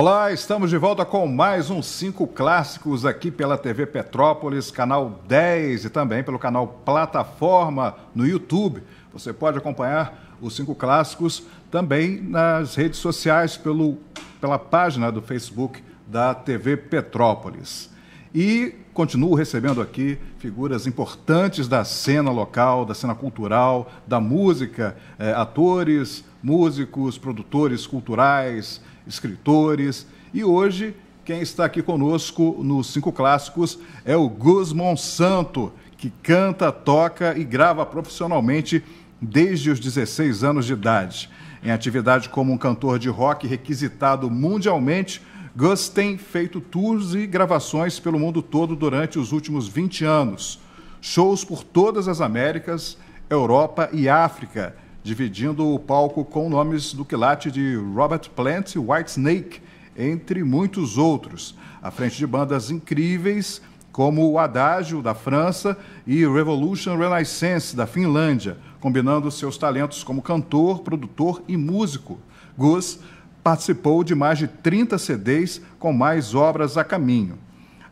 Olá, estamos de volta com mais um cinco clássicos aqui pela TV Petrópolis, canal 10 e também pelo canal Plataforma no YouTube. Você pode acompanhar os cinco clássicos também nas redes sociais pelo, pela página do Facebook da TV Petrópolis. E continuo recebendo aqui figuras importantes da cena local, da cena cultural, da música, eh, atores, músicos, produtores culturais, escritores. E hoje, quem está aqui conosco nos Cinco Clássicos é o Gus Monsanto, que canta, toca e grava profissionalmente desde os 16 anos de idade. Em atividade como um cantor de rock requisitado mundialmente, Gus tem feito tours e gravações pelo mundo todo durante os últimos 20 anos. Shows por todas as Américas, Europa e África dividindo o palco com nomes do quilate de Robert Plant e Whitesnake, entre muitos outros, à frente de bandas incríveis como o Adágio, da França, e Revolution Renaissance, da Finlândia, combinando seus talentos como cantor, produtor e músico. Gus participou de mais de 30 CDs com mais obras a caminho.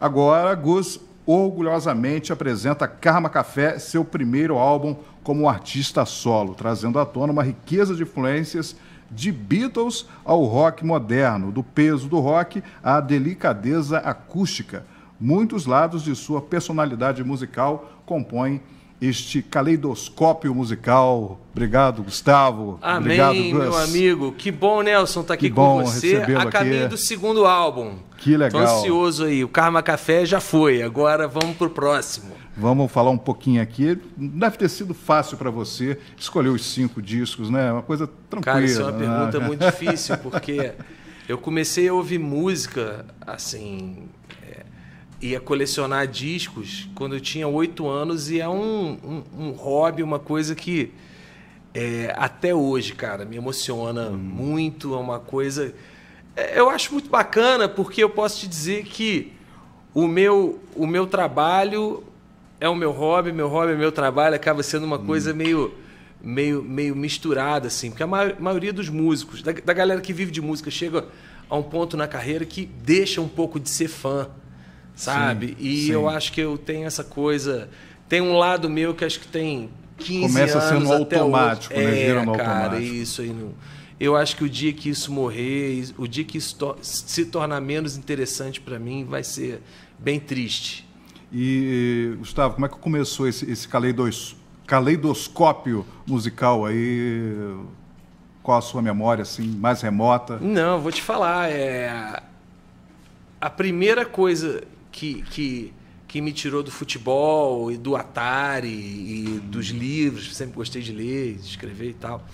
Agora, Gus orgulhosamente apresenta Karma Café, seu primeiro álbum como artista solo, trazendo à tona uma riqueza de influências de Beatles ao rock moderno, do peso do rock à delicadeza acústica. Muitos lados de sua personalidade musical compõem este caleidoscópio musical. Obrigado, Gustavo. Amém, Obrigado, meu amigo. Que bom, Nelson, estar tá aqui com você a caminho aqui. do segundo álbum. Que legal. Tô ansioso aí. O Karma Café já foi, agora vamos pro próximo. Vamos falar um pouquinho aqui. Deve ter sido fácil para você escolher os cinco discos, né? Uma coisa tranquila. Cara, isso é uma né? pergunta muito difícil, porque eu comecei a ouvir música, assim, ia colecionar discos quando eu tinha oito anos e é um, um, um, hobby, uma coisa que é, até hoje, cara, me emociona hum. muito. É uma coisa. É, eu acho muito bacana porque eu posso te dizer que o meu, o meu trabalho é o meu hobby, meu hobby é meu trabalho, acaba sendo uma hum. coisa uhum. meio. Meio, meio misturada, assim, porque a maioria dos músicos, da, da galera que vive de música, chega a um ponto na carreira que deixa um pouco de ser fã sabe? Sim, e sim. eu acho que eu tenho essa coisa. Tem um lado meu que acho que tem 15 Começa anos. Começa sendo automático, hoje. né? Vira é, cara, automático. isso aí. não Eu acho que o dia que isso morrer, o dia que isso to se tornar menos interessante para mim, vai ser bem triste. E, Gustavo, como é que começou esse, esse caleidos, caleidoscópio musical aí? Qual a sua memória, assim, mais remota? Não, vou te falar. É... A primeira coisa que, que, que me tirou do futebol e do Atari e dos uhum. livros, sempre gostei de ler, de escrever e tal.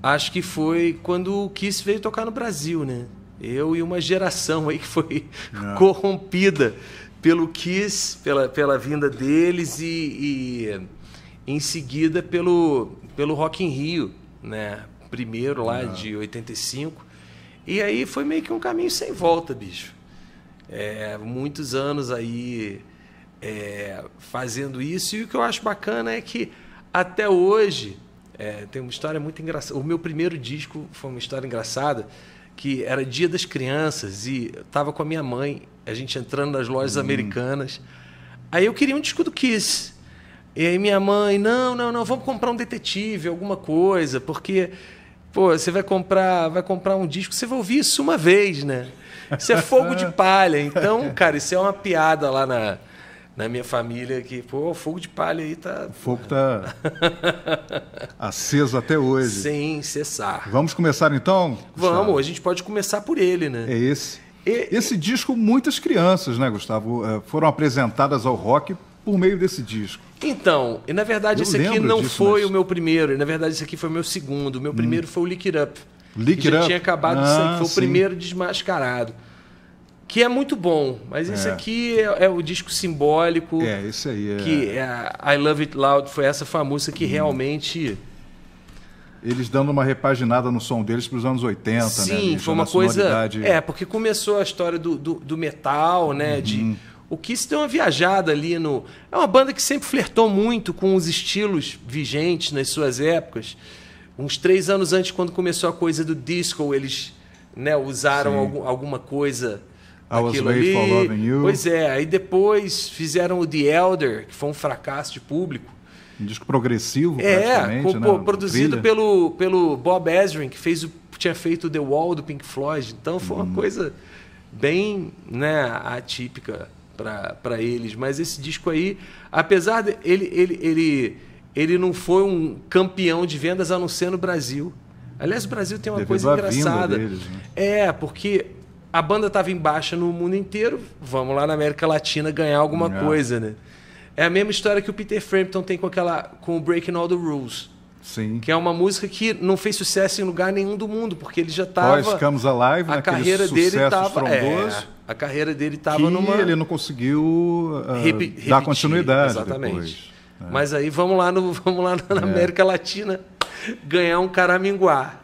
Acho que foi quando o Kiss veio tocar no Brasil, né? Eu e uma geração aí que foi Não. Ah. corrompida pelo Kiss, pela, pela vinda deles e, e em seguida pelo, pelo Rock in Rio, né? Primeiro lá Não. Ah. de 85. E aí foi meio que um caminho sem volta, bicho é, muitos anos aí é, fazendo isso. E o que eu acho bacana é que até hoje é, tem uma história muito engraçada. O meu primeiro disco foi uma história engraçada, que era Dia das Crianças e eu tava com a minha mãe, a gente entrando nas lojas hum. americanas. Aí eu queria um disco do Kiss. E aí minha mãe, não, não, não, vamos comprar um detetive, alguma coisa, porque pô, você vai comprar, vai comprar um disco, você vai ouvir isso uma vez, né? Isso é fogo de palha. Então, cara, isso é uma piada lá na, na minha família que, pô, fogo de palha aí tá. O fogo tá aceso até hoje. Sem cessar. Vamos começar então? Gustavo? Vamos, a gente pode começar por ele, né? É esse. E, esse e... disco, muitas crianças, né, Gustavo, eh, foram apresentadas ao rock por meio desse disco. Então, e na verdade Eu esse aqui não disso, foi mas... o meu primeiro, na verdade esse aqui foi o meu segundo. O meu hum. primeiro hum. foi o Lick It Up. Lick que já up. tinha acabado ah, de sair, ah, foi sim. o primeiro desmascarado. Que é muito bom, mas é. esse aqui é, é, o disco simbólico. É, esse aí é. Que é, I Love It Loud foi essa famosa que hum. realmente. Eles dando uma repaginada no som deles para os anos 80, Sim, né? Sim, foi uma coisa. É, porque começou a história do, do, do metal, né? Uhum. De, o Kiss deu uma viajada ali no. É uma banda que sempre flertou muito com os estilos vigentes nas suas épocas uns três anos antes, quando começou a coisa do disco, eles né, usaram algum, alguma coisa aquilo ali. Pois é, aí depois fizeram o The Elder, que foi um fracasso de público. Um disco progressivo, é, com, né? produzido pelo, pelo Bob Ezrin, que fez o, tinha feito The Wall do Pink Floyd. Então foi uma hum. coisa bem né, atípica para eles. Mas esse disco aí, apesar de ele, ele ele não foi um campeão de vendas a não ser no Brasil. Aliás, o Brasil tem uma coisa engraçada. Deles, né? É, porque a banda estava em baixa no mundo inteiro, vamos lá na América Latina ganhar alguma é. coisa, né? É a mesma história que o Peter Frampton tem com aquela com o Breaking All the Rules. Sim. Que é uma música que não fez sucesso em lugar nenhum do mundo, porque ele já estava. Nós ficamos alive, a né? carreira dele estava. É, a carreira dele estava numa. ele não conseguiu uh, Repi repetir, dar continuidade. Exatamente. Depois. É. Mas aí vamos lá, no, vamos lá na é. América Latina ganhar um caraminguá.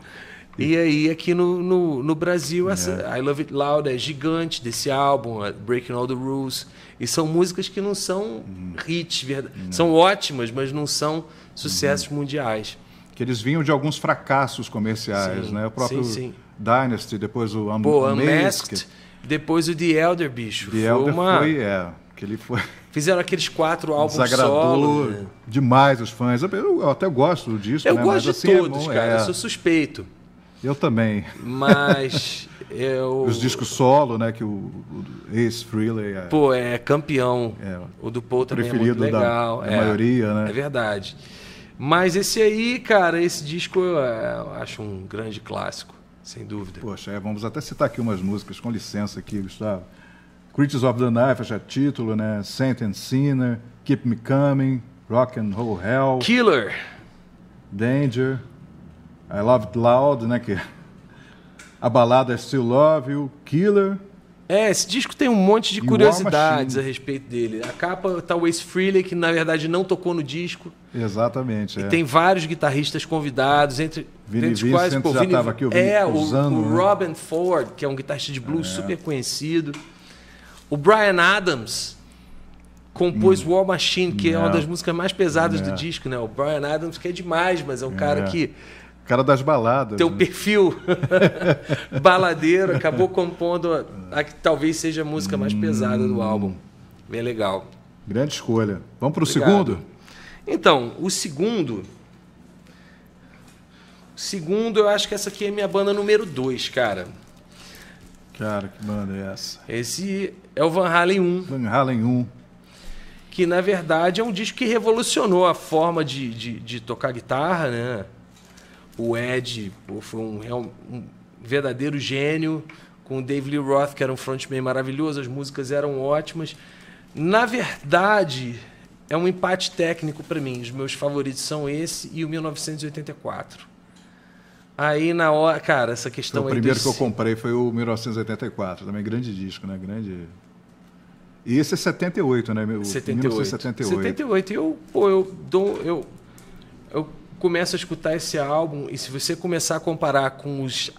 E aí, aqui no, no, no Brasil, é. essa I Love It Loud é gigante desse álbum, Breaking All the Rules. E são músicas que não são hum. hits, verdade... Hum. são ótimas, mas não são sucessos uhum. mundiais. Que eles vinham de alguns fracassos comerciais, sim, né? O próprio sim, sim. Dynasty, depois o Am Pô, Unmasked, Unmasked, depois o The Elder, bicho. The foi Elder uma... foi, é, que ele foi... Fizeram aqueles quatro álbuns Desagradou solo. Né? demais os fãs. Eu, até gosto disso. Eu né? gosto Mas, de assim, é todos, é bom, cara. É... Eu sou suspeito. Eu também. Mas eu... Os discos solo, né? Que o, o Ace Frehley é... Pô, é campeão. É, o do Paul também preferido é muito legal. Da, da é, maioria, né? É verdade. Mas esse aí, cara, esse disco eu, eu acho um grande clássico, sem dúvida. Poxa, é, vamos até citar aqui umas músicas, com licença aqui, Gustavo. Creatures of the Night, já título, né? Saint and Sinner, Keep Me Coming, Rock and Roll Hell. Killer. Danger. I Love It Loud, né? Que a balada Still Love You, Killer. É, esse disco tem um monte de curiosidades a respeito dele. A capa tá o Ace Frehley, que na verdade não tocou no disco. Exatamente. E é. tem vários guitarristas convidados, entre, entre os quais pô, já Vini, aqui, o Vini, é, usando, o, o né? Robin Ford, que é um guitarrista de blues é. super conhecido. O Brian Adams compôs hum. War Machine, que é uma das músicas mais pesadas do disco, né? O Brian Adams que é demais, mas é um cara é. que cara das baladas. tem né? perfil baladeiro acabou compondo a, a, que talvez seja a música mais hum. pesada do álbum. Bem legal. Grande escolha. Vamos para o segundo? Então, o segundo. Segundo, eu acho que essa aqui é minha banda número dois, cara. Cara, que banda é essa? Esse é o Van Halen 1. Van Halen 1. Que, na verdade, é um disco que revolucionou a forma de, de, de tocar guitarra, né? O Ed pô, foi é um, um, verdadeiro gênio, com o Dave Lee Roth, que era um frontman maravilhoso, as músicas eram ótimas. Na verdade, é um empate técnico para mim. Os meus favoritos são esse e o 1984. Aí na hora, cara, essa questão foi O primeiro que eu comprei foi o 1984, também grande disco, né? Grande e esse é 78, né? Meu, 78. 1978. 78. Eu, pô, eu dou. Eu, eu começo a escutar esse álbum e se você começar a comparar com os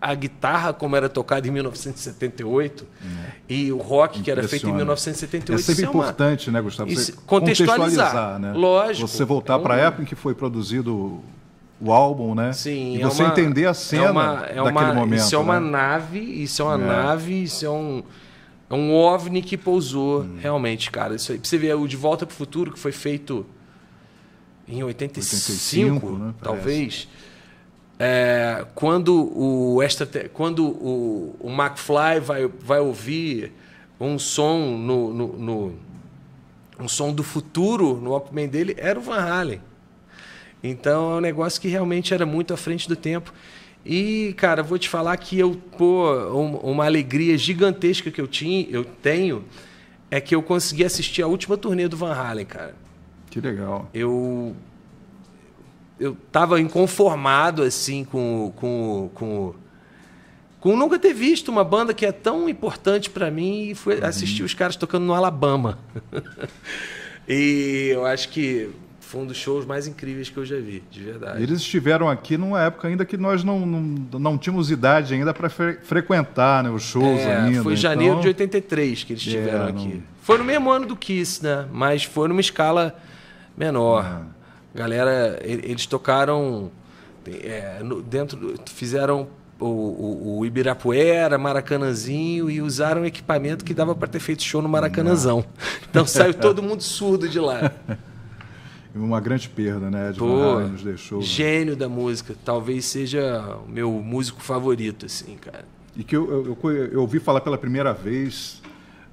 a guitarra como era tocada em 1978 é. e o rock que era feito em 1978. É sempre é importante, uma... né, Gustavo? Você contextualizar, contextualizar, né? Lógico. Você voltar é um... para a época em que foi produzido o álbum, né? Sim. E é você uma... entender a é cena é uma, daquele uma... momento. Isso é uma né? nave, isso é uma é. nave, isso é um é um OVNI que pousou hum. realmente, cara. Isso aí. Pra você ver o De Volta para o Futuro, que foi feito em 85, 85 né? talvez. É, quando o extra, quando o, o McFly vai, vai ouvir um som no, no, no um som do futuro no Walkman dele era o Van Halen. Então é um negócio que realmente era muito à frente do tempo. E, cara, vou te falar que eu, pô, uma alegria gigantesca que eu tinha, eu tenho, é que eu consegui assistir a última turnê do Van Halen, cara. Que legal. Eu eu tava inconformado assim com com com, com nunca ter visto uma banda que é tão importante para mim e fui uhum. assistir os caras tocando no Alabama. e eu acho que foi um dos shows mais incríveis que eu já vi, de verdade. Eles estiveram aqui numa época ainda que nós não, não, não tínhamos idade ainda para fre frequentar né, os shows é, ainda. Foi em então... janeiro de 83 que eles estiveram é, aqui. Não... Foi no mesmo ano do Kiss, né? Mas foi numa escala menor. É. Galera, eles tocaram é, dentro, fizeram o, o, o, Ibirapuera, Maracanãzinho e usaram equipamento que dava para ter feito show no Maracanãzão. Então saiu todo mundo surdo de lá. uma grande perda, né? Ed Pô, ah, nos deixou. Né? Gênio né? da música, talvez seja o meu músico favorito, assim, cara. E que eu, eu, eu, eu ouvi falar pela primeira vez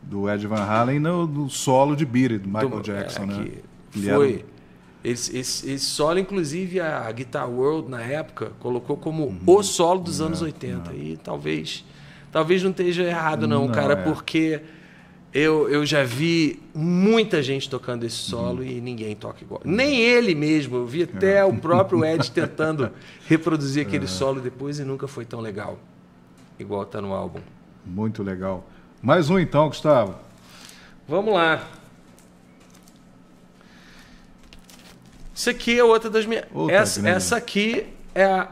do Ed Van Halen no, no solo de Beat do Michael do, Jackson, é, né? Ele foi. Era... Esse, esse, esse, solo, inclusive, a Guitar World, na época, colocou como uhum. o solo dos anos 80. E talvez talvez não esteja errado, não, não cara, é. porque eu, eu já vi muita gente tocando esse solo uhum. e ninguém toca igual. Nem ele mesmo. Eu vi até uhum. o próprio Ed tentando reproduzir aquele é. solo depois e nunca foi tão legal. Igual tá no álbum. Muito legal. Mais um então, Gustavo. Vamos lá. Isso aqui é outra das minhas. essa, essa aqui é a,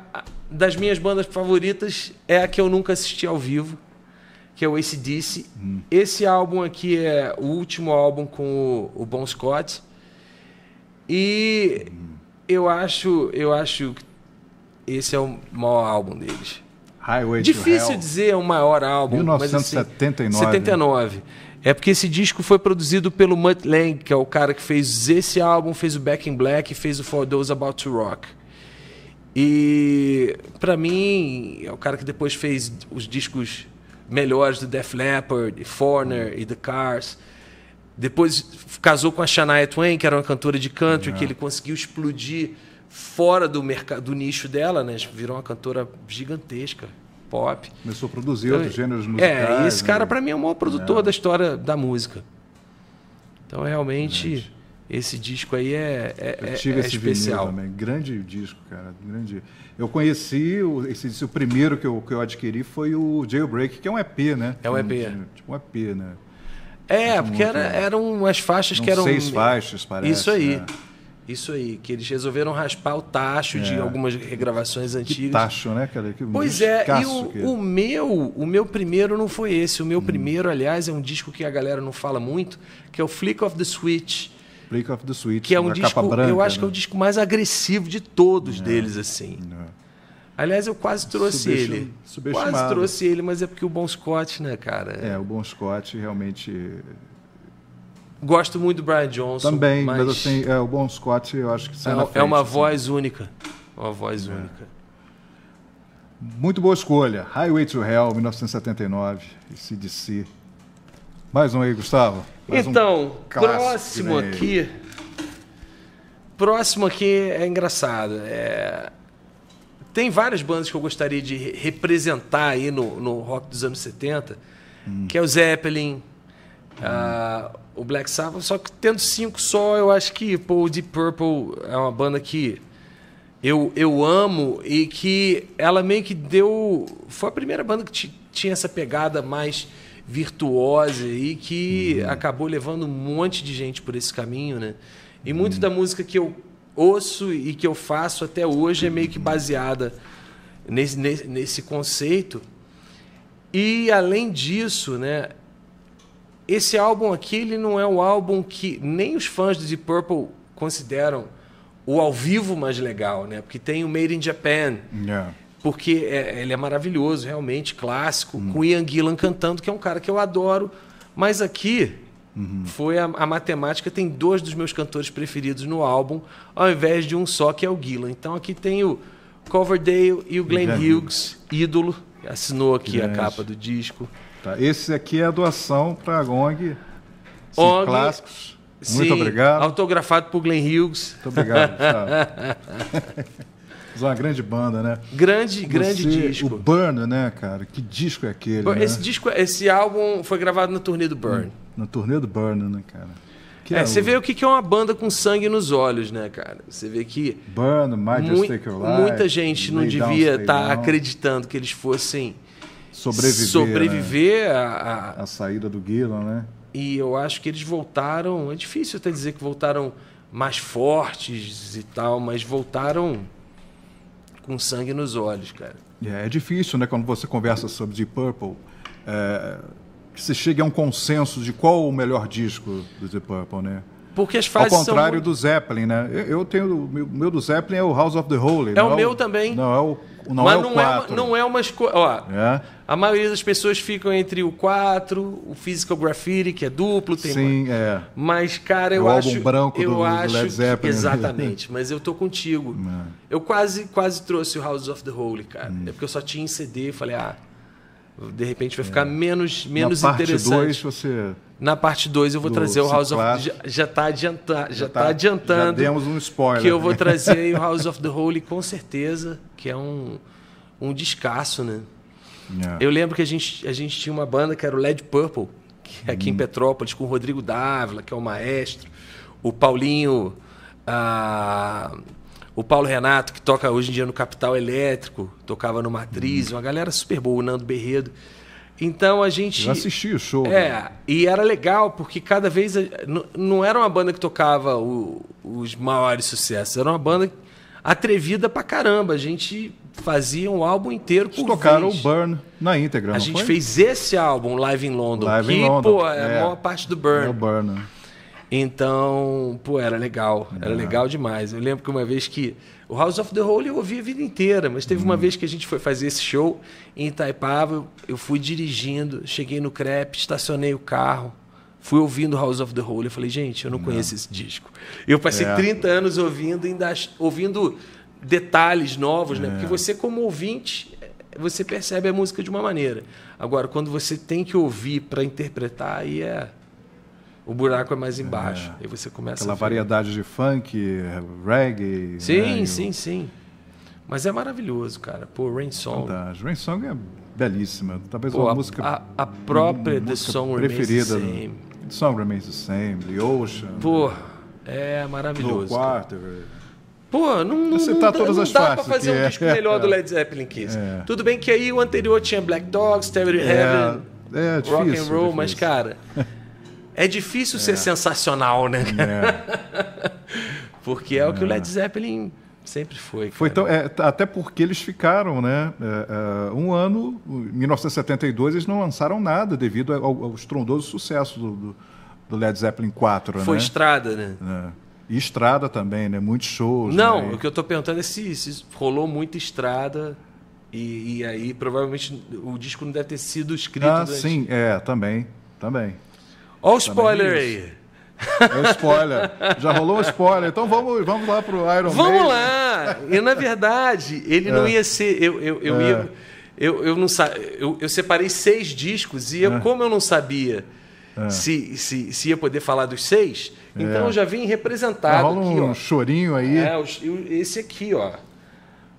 das minhas bandas favoritas. É a que eu nunca assisti ao vivo que é o Ace disse Hum. Esse álbum aqui é o último álbum com o, o Bon Scott. E hum. eu acho, eu acho que esse é o maior álbum deles. Highway Difícil dizer o maior álbum, 1979. Mas, assim, 79. Né? É porque esse disco foi produzido pelo Mutt Lang, que é o cara que fez esse álbum, fez o Back in Black, fez o For Those About to Rock. E para mim, é o cara que depois fez os discos melhores do Def Leppard, Foreigner e The Cars. Depois casou com a Shania Twain, que era uma cantora de country, que é. ele conseguiu explodir fora do mercado do nicho dela, né? Virou uma cantora gigantesca, pop. Começou a produzir então, outros gêneros é, musicais. É, esse cara né? para mim é o maior produtor é. da história da música. Então realmente esse disco aí é, é, eu é, tive é, esse especial. Também. Grande disco, cara. Grande. Eu conheci o, esse disco, o primeiro que eu, que eu adquiri foi o Jailbreak, que é um EP, né? É um EP. Um, tipo, tipo um EP, né? É, porque muito, era, eram umas faixas que eram. Seis faixas, parece. Isso aí. Né? Isso aí, que eles resolveram raspar o tacho é. de algumas regravações antigas. Que tacho, né, cara? Que pois é, e o, é. o, meu, o meu primeiro não foi esse. O meu hum. primeiro, aliás, é um disco que a galera não fala muito, que é o Flick of the Switch Break of the Switch, que é um disco, branca, eu acho né? que é o né? disco mais agressivo de todos é, deles assim. É. Aliás, eu quase trouxe Subestim, ele. Quase trouxe ele, mas é porque o Bon Scott, né, cara? É, o Bon Scott realmente Gosto muito do Brian Johnson. Também, mas, mas assim, é, o Bon Scott, eu acho que sai é, na frente, é uma assim. voz única. É uma voz é. única. Muito boa escolha. Highway to Hell, 1979, CDC. Mais um aí, Gustavo. Mais então, um próximo né? aqui. Próximo aqui é engraçado. É... Tem várias bandas que eu gostaria de representar aí no, no rock dos anos 70, hum. que é o Zeppelin, hum. Ah, o Black Sabbath, só que tendo cinco só, eu acho que pô, o Deep Purple é uma banda que eu, eu amo e que ela meio que deu. Foi a primeira banda que tinha essa pegada mais virtuosa aí que uhum. acabou levando um monte de gente por esse caminho, né? E muito uhum. da música que eu ouço e que eu faço até hoje é meio que baseada nesse, nesse, nesse conceito. E além disso, né? Esse álbum aqui ele não é um álbum que nem os fãs do Deep Purple consideram o ao vivo mais legal, né? Porque tem o Made in Japan. Yeah. É porque é, ele é maravilhoso, realmente, clássico, uhum. com Ian Gillan cantando, que é um cara que eu adoro. Mas aqui uhum. foi a, a, matemática, tem dois dos meus cantores preferidos no álbum, ao invés de um só, que é o Gillan. Então aqui tem o Coverdale e o Glenn Hughes, ídolo, assinou aqui Grande. a capa do disco. Tá. Esse aqui é a doação para a GONG, ONG, clássicos. Muito obrigado. Autografado por Glenn Hughes. Muito obrigado. Tá. É uma grande banda, né? Grande, Você, grande disco. O Burn, né, cara? Que disco é aquele? Burn, né? Esse disco, esse álbum foi gravado na turnê do Burn. Na turnê do Burn, né, cara? É, é, você vê o que é uma banda com sangue nos olhos, né, cara? Você vê que. Burn, Might mu Take Your Life, Muita gente não devia estar tá acreditando que eles fossem sobreviver, sobreviver né? a, a... a, saída do Gillan, né? E eu acho que eles voltaram. É difícil até dizer que voltaram mais fortes e tal, mas voltaram com sangue nos olhos, cara. É, é difícil, né, quando você conversa sobre Deep Purple, é, que se chegue a um consenso de qual o melhor disco do Deep Purple, né? Porque as fases Ao contrário são... do Zeppelin, né? Eu, eu tenho... O meu, meu do Zeppelin é o House of the Holy. É o é meu o, também. Não, é o não Mas é não, é uma, não é uma escolha. É. A maioria das pessoas ficam entre o 4, o Physical Graffiti, que é duplo, tem Sim, uma... é. Mas, cara, eu o acho. O branco eu do, acho do Led Zeppelin. Que... exatamente, mas eu tô contigo. É. Eu quase, quase trouxe o House of the Holy, cara. Hum. É porque eu só tinha em CD, falei, ah, de repente vai é. ficar é. menos, menos Na interessante. Parte dois, você... Na parte 2 eu vou Do trazer o House of já está tá- tá adiantando já, está tá, adiantando. Já demos um spoiler. Que eu vou trazer o House of the Holy com certeza, que é um um descasso, né? É. Eu lembro que a gente, a gente tinha uma banda que era o Led Purple, que, é aqui hum. em Petrópolis, com o Rodrigo Dávila, que é o maestro, o Paulinho, ah, o Paulo Renato, que toca hoje em dia no Capital Elétrico, tocava no Matriz, hum. uma galera super boa, o Nando Berredo. Então a gente. Já assisti o show. É, né? e era legal, porque cada vez. Não era uma banda que tocava o, os maiores sucessos, era uma banda atrevida pra caramba. A gente fazia um álbum inteiro por tocaram vez. o Burn na íntegra. A gente foi? fez esse álbum, Live in London. Live que, in London. pô, é, é a maior parte do Burn. É o Burn. Né? Então, pô, era legal, era legal demais. Eu lembro que uma vez que. O House of the Holy eu ouvi a vida inteira, mas teve uhum. uma vez que a gente foi fazer esse show em Itaipava, eu fui dirigindo, cheguei no crepe, estacionei o carro, fui ouvindo House of the Holy Eu falei, gente, eu não, não. conheço esse disco. Eu passei é. 30 anos ouvindo, ainda ouvindo detalhes novos, é. né? Porque é. você, como ouvinte, você percebe a música de uma maneira. Agora, quando você tem que ouvir para interpretar, aí é o buraco é mais é. embaixo. É. Aí você começa Aquela variedade de funk, reggae. Sim, né? sim, sim. Mas é maravilhoso, cara. Pô, Rain Song. Verdade. Rain Song é belíssima. Talvez Pô, uma a, música. A, a própria The Song preferida. Remains the Same. The Song Remains the Same, The Ocean. Pô, é maravilhoso. No Quarter. Pô, não, não, Acertar tá todas não, não dá pra fazer um é, disco melhor é, do Led Zeppelin Kiss. É. Tudo bem que aí o anterior tinha Black Dogs, Terry é. Heaven, é, é Rock difícil, and Roll, difícil. mas cara, É difícil é. ser sensacional, né? É. Porque é, é, o que o é. Led Zeppelin sempre foi. Cara. Foi é, até porque eles ficaram, né? É, um ano, em 1972, eles não lançaram nada devido ao, ao estrondoso sucesso do, do, do Led Zeppelin 4. Né? Foi né? estrada, né? E estrada também, né? Muitos shows. Não, né? o que eu estou perguntando é se, se rolou muita estrada. E, e, aí, provavelmente, o disco não deve ter sido escrito. Ah, durante... sim, é, também, também. Olha o spoiler tá aí. É spoiler. Já rolou o spoiler. Então vamos, vamos lá para o Iron Man. Vamos lá. E na verdade, ele é. não ia ser. Eu, eu, eu, é. ia, eu, eu não sa... eu, eu separei seis discos e eu, é. como eu não sabia é. se, se, se ia poder falar dos seis, então é. eu já vim representado. Rola aqui, um ó. chorinho aí. É, esse aqui, ó.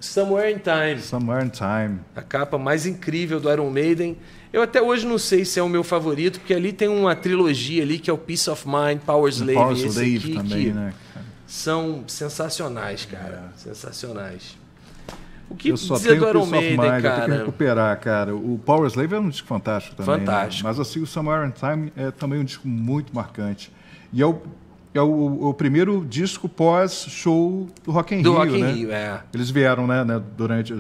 Somewhere in Time. Somewhere in Time. A capa mais incrível do Iron Maiden. Eu até hoje não sei se é o meu favorito, porque ali tem uma trilogia ali que é o Peace of Mind, Power Slave, Power Slave aqui, também, que né? São sensacionais, cara. É. Sensacionais. O que eu só dizer tenho do Iron Maiden, Mind, cara? Eu tenho que recuperar, cara. O Power Slave é um disco fantástico também. Né? Fantástico. Né? Mas assim, o Somewhere in Time é também um disco muito marcante. E é o é o, o primeiro disco pós-show do Rock in do Rio, Rock né? Rio, é. Eles vieram, né, né durante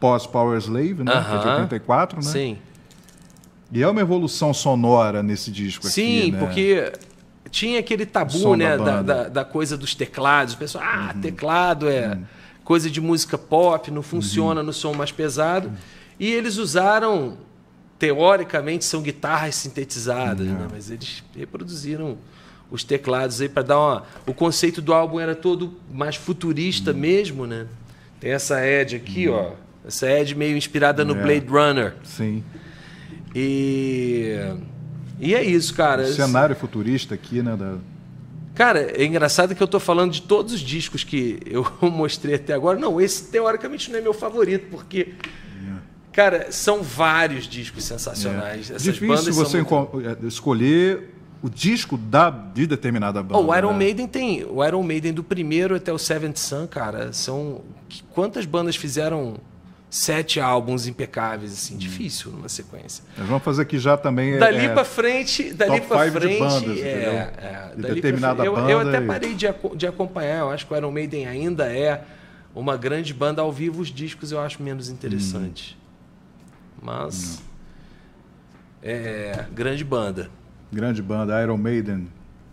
pós-Power Slave, né? Uh -huh. é de 84, né? Sim. E é uma evolução sonora nesse disco Sim, aqui, Sim, né? porque tinha aquele tabu, né, da, da, da, coisa dos teclados. O pessoal, ah, uhum. teclado é uhum. coisa de música pop, não funciona uhum. no som mais pesado. E eles usaram, teoricamente, são guitarras sintetizadas, né? Mas eles reproduziram os teclados aí para dar uma. O conceito do álbum era todo mais futurista hum. mesmo, né? Tem essa Ed aqui, hum. ó. Essa Ed meio inspirada no é. Blade Runner. Sim. E. E é isso, cara. O cenário futurista aqui, né? Da... Cara, é engraçado que eu estou falando de todos os discos que eu mostrei até agora. Não, esse teoricamente não é meu favorito, porque. É. Cara, são vários discos sensacionais. É. Difícil você muito... É, escolher o disco da, de determinada banda. Oh, o Iron né? Maiden tem. O Iron Maiden do primeiro até o Seventh Sun, cara, são. Quantas bandas fizeram sete álbuns impecáveis, assim, difícil numa sequência. Nós vamos fazer aqui já também. É, dali é, para frente, dali para frente, de bandas, é, é, de determinada frente, banda. Eu, eu até parei e... de, de acompanhar. Eu acho que o Iron Maiden ainda é uma grande banda ao vivo. Os discos eu acho menos interessante, hum. mas uhum. é grande banda grande banda, Iron Maiden,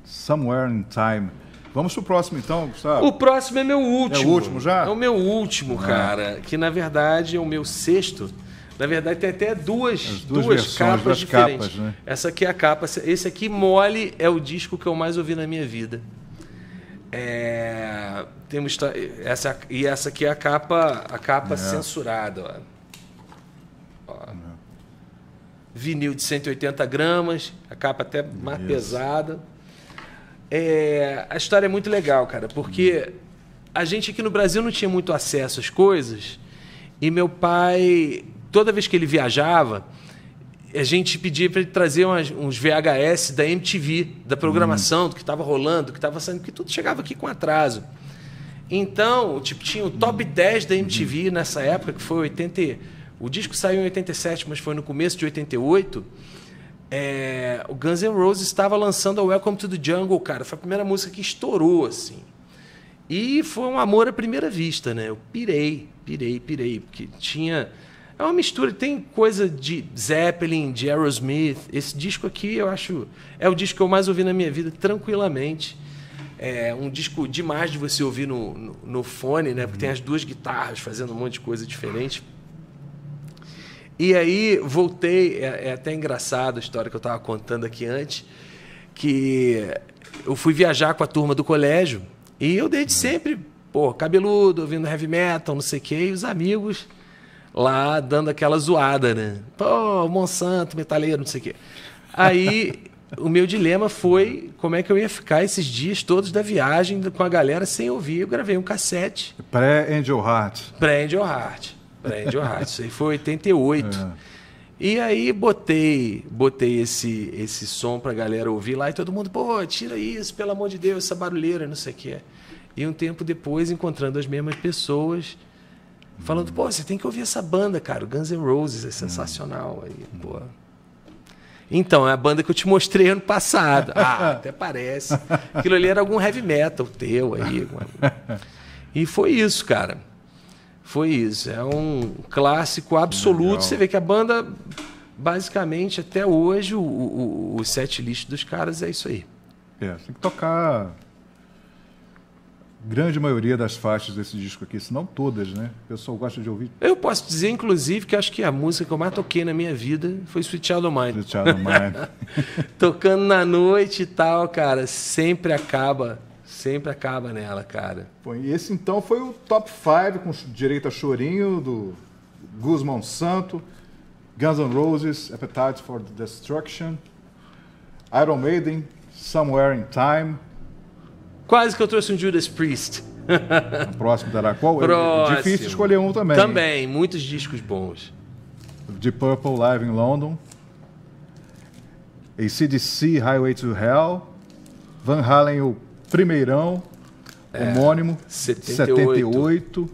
Somewhere in Time. Vamos pro próximo então, Gustavo. O próximo é meu último. É o último já? É o meu último, é. cara. Que na verdade é o meu sexto. Na verdade tem até duas, duas, duas capas duas diferentes. Capas, né? Essa aqui é a capa. Esse aqui, Mole, é o disco que eu mais ouvi na minha vida. É... Temos essa e essa aqui é a capa, a capa é. censurada. Ó. vinil de 180 gramas, a capa até mais Isso. pesada. É, a história é muito legal, cara, porque a gente aqui no Brasil não tinha muito acesso às coisas e meu pai, toda vez que ele viajava, a gente pedia para ele trazer umas, uns VHS da MTV, da programação, hum. do que estava rolando, do que estava saindo, porque tudo chegava aqui com atraso. Então, tipo, tinha o top 10 da MTV nessa época, que foi 80 o disco saiu em 87, mas foi no começo de 88. É, o Guns N' Roses estava lançando a Welcome to the Jungle, cara. Foi a primeira música que estourou, assim. E foi um amor à primeira vista, né? Eu pirei, pirei, pirei. Porque tinha. É uma mistura, tem coisa de Zeppelin, de Aerosmith. Esse disco aqui eu acho. É o disco que eu mais ouvi na minha vida, tranquilamente. É um disco demais de você ouvir no, no, no fone, né? Porque tem as duas guitarras fazendo um monte de coisa diferente. E aí voltei, é, é até engraçado a história que eu estava contando aqui antes, que eu fui viajar com a turma do colégio e eu desde sempre, pô, cabeludo, ouvindo heavy metal, não sei o quê, e os amigos lá dando aquela zoada, né? Pô, Monsanto, metaleiro, não sei o quê. Aí o meu dilema foi como é que eu ia ficar esses dias todos da viagem com a galera sem ouvir. Eu gravei um cassete. Pré-Angel Heart. Pré-Angel Heart. Brand Rádio. Isso aí foi 88. É. E aí botei, botei esse esse som pra galera ouvir lá e todo mundo, pô, tira isso, pelo amor de Deus, essa barulheira, não sei o que é. E um tempo depois encontrando as mesmas pessoas falando, pô, você tem que ouvir essa banda, cara, Guns N' Roses é sensacional aí, pô. Então, é a banda que eu te mostrei ano passado. Ah, até parece. Aquilo ali era algum heavy metal teu aí. E foi isso, cara. Foi isso. É um clássico absoluto. Legal. Você vê que a banda, basicamente, até hoje, o, o, o set list dos caras é isso aí. É, tem que tocar grande maioria das faixas desse disco aqui, se não todas, né? O pessoal gosta de ouvir. Eu posso dizer, inclusive, que acho que a música que eu mais toquei na minha vida foi Sweet Child of Mine. Sweet Child of Mine. Tocando na noite e tal, cara, sempre acaba sempre acaba nela, cara. Pô, e esse então foi o top 5 com direito a chorinho do Guzmão Santo, Guns N' Roses, Appetite for Destruction, Iron Maiden, Somewhere in Time. Quase que eu trouxe um Judas Priest. O próximo dará qual? É próximo. Difícil escolher um também. Também, muitos discos bons. The Purple Live in London. ACDC Highway to Hell. Van Halen, o Primeirão, é, homônimo, 78. 78.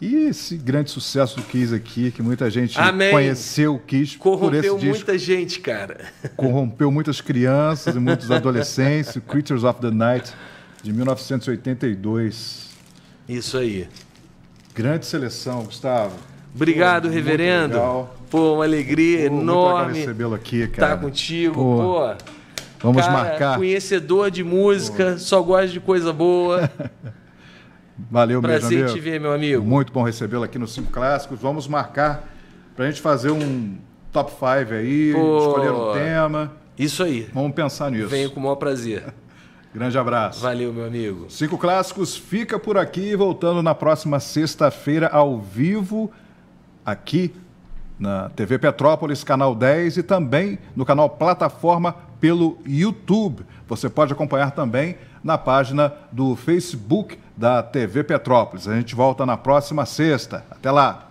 E esse grande sucesso do Kiss aqui, que muita gente Amém. conheceu o Kiss Corrompeu por esse muita gente, cara. Corrompeu muitas crianças e muitos adolescentes. Creatures of the Night, de 1982. Isso aí. Grande seleção, Gustavo. Obrigado, Pô, reverendo. Pô, uma alegria Pô, enorme. Muito recebê-lo aqui, tá cara. Tá contigo. Pô. Pô. Vamos Cara, marcar. Conhecedor de música, só gosta de coisa boa. Valeu, Prazer meu amigo. Prazer te ver, meu amigo. Muito bom recebê-lo aqui no Cinco Clássicos. Vamos marcar para a gente fazer um top 5 aí, Pô, escolher um tema. Isso aí. Vamos pensar nisso. Venho com o maior prazer. Grande abraço. Valeu, meu amigo. Cinco Clássicos fica por aqui, voltando na próxima sexta-feira ao vivo, aqui na TV Petrópolis, canal 10 e também no canal Plataforma pelo YouTube. Você pode acompanhar também na página do Facebook da TV Petrópolis. A gente volta na próxima sexta. Até lá!